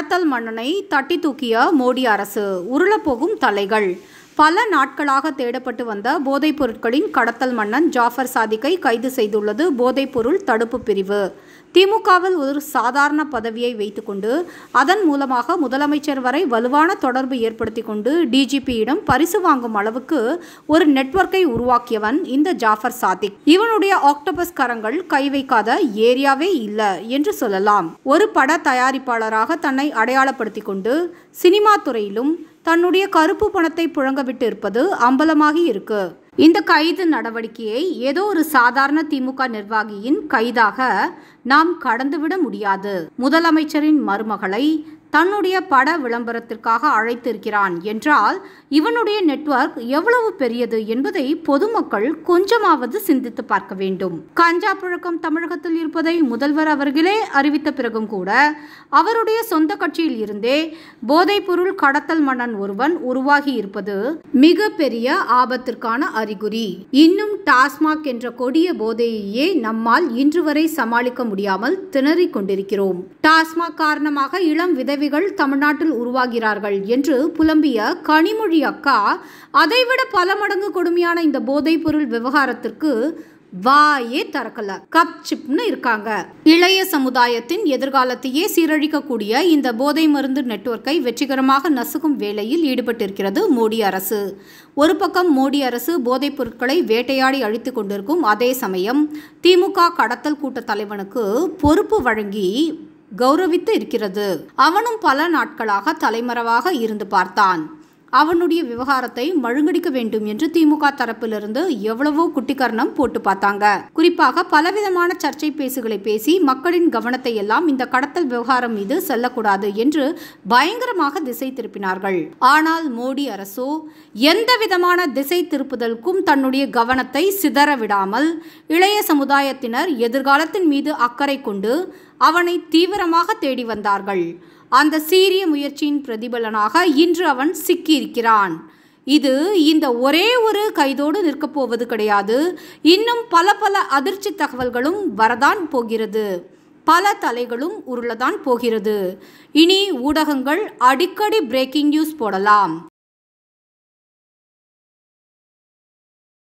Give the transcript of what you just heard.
கடத்தல் மன்னனை தட்டி தூக்கிய மோடி அரசு உருளப்போகும் தலைகள் பல நாட்களாக தேடப்பட்டு வந்த போதைப் பொருட்களின் கடத்தல் மன்னன் ஜாஃபர் சாதிக்கை கைது செய்துள்ளது போதைப்பொருள் தடுப்பு பிரிவு திமுகவில் ஒரு சாதாரண பதவியை வைத்துக்கொண்டு அதன் மூலமாக முதலமைச்சர் வரை வலுவான தொடர்பு ஏற்படுத்தி கொண்டு டிஜிபியிடம் பரிசு வாங்கும் அளவுக்கு ஒரு நெட்வொர்க்கை உருவாக்கியவன் இந்த ஜாஃபர் சாதிக் இவனுடைய ஆக்டோபஸ் கரங்கள் கை வைக்காத ஏரியாவே இல்லை என்று சொல்லலாம் ஒரு பட தயாரிப்பாளராக தன்னை அடையாளப்படுத்தி கொண்டு சினிமா துறையிலும் தன்னுடைய கருப்பு பணத்தை புழங்கவிட்டு இருப்பது அம்பலமாகி இருக்கு இந்த கைது நடவடிக்கையை ஏதோ ஒரு சாதாரண திமுக நிர்வாகியின் கைதாக நாம் கடந்துவிட முடியாது முதலமைச்சரின் மருமகளை தன்னுடைய பட விளம்பரத்திற்காக அழைத்திருக்கிறான் என்றால் இவனுடைய நெட்வொர்க் எவ்வளவு பெரியது என்பதை பொதுமக்கள் கொஞ்சமாவது சிந்தித்து பார்க்க வேண்டும் கஞ்சா புழக்கம் தமிழகத்தில் இருப்பதை முதல்வர் அவர்களே அறிவித்த பிறகும் கூட அவருடைய சொந்த கட்சியில் இருந்தே போதைப்பொருள் கடத்தல் மன்னன் ஒருவன் உருவாகி இருப்பது மிக பெரிய ஆபத்திற்கான அறிகுறி இன்னும் டாஸ்மாக் என்ற கொடிய போதையையே நம்மால் இன்று வரை சமாளிக்க முடியாமல் திணறிக் கொண்டிருக்கிறோம் டாஸ்மாக் காரணமாக இளம் விதவிகள் தமிழ்நாட்டில் உருவாகிறார்கள் என்று புலம்பிய கனிமொழி கூறிய அக்கா அதைவிட பல மடங்கு கொடுமையான இந்த போதைப்பொருள் விவகாரத்திற்கு வாயே தரக்கல கப் சிப்னு இருக்காங்க இளைய சமுதாயத்தின் எதிர்காலத்தையே சீரழிக்கக்கூடிய இந்த போதை மருந்து நெட்வொர்க்கை வெற்றிகரமாக நசுக்கும் வேலையில் ஈடுபட்டிருக்கிறது மோடி அரசு ஒரு பக்கம் மோடி அரசு போதைப் பொருட்களை வேட்டையாடி அழித்து கொண்டிருக்கும் அதே சமயம் திமுக கடத்தல் கூட்ட தலைவனுக்கு பொறுப்பு வழங்கி கௌரவித்து இருக்கிறது அவனும் பல நாட்களாக தலைமறைவாக இருந்து பார்த்தான் அவனுடைய விவகாரத்தை மழுங்கடிக்க வேண்டும் என்று திமுக தரப்பிலிருந்து எவ்வளவோ குட்டிக்கரணம் போட்டு பார்த்தாங்க குறிப்பாக பலவிதமான சர்ச்சை பேசுகளை பேசி மக்களின் கவனத்தை எல்லாம் இந்த கடத்தல் விவகாரம் மீது செல்லக்கூடாது என்று பயங்கரமாக திசை திருப்பினார்கள் ஆனால் மோடி அரசோ எந்த விதமான திசை திருப்புதலுக்கும் தன்னுடைய கவனத்தை சிதற விடாமல் இளைய சமுதாயத்தினர் எதிர்காலத்தின் மீது அக்கறை கொண்டு அவனை தீவிரமாக தேடி வந்தார்கள் அந்த சீரிய முயற்சியின் பிரதிபலனாக இன்று அவன் சிக்கியிருக்கிறான் இது இந்த ஒரே ஒரு கைதோடு நிற்கப் போவது கிடையாது இன்னும் பல பல அதிர்ச்சி தகவல்களும் வரதான் போகிறது பல தலைகளும் உருளதான் போகிறது இனி ஊடகங்கள் அடிக்கடி பிரேக்கிங் நியூஸ் போடலாம்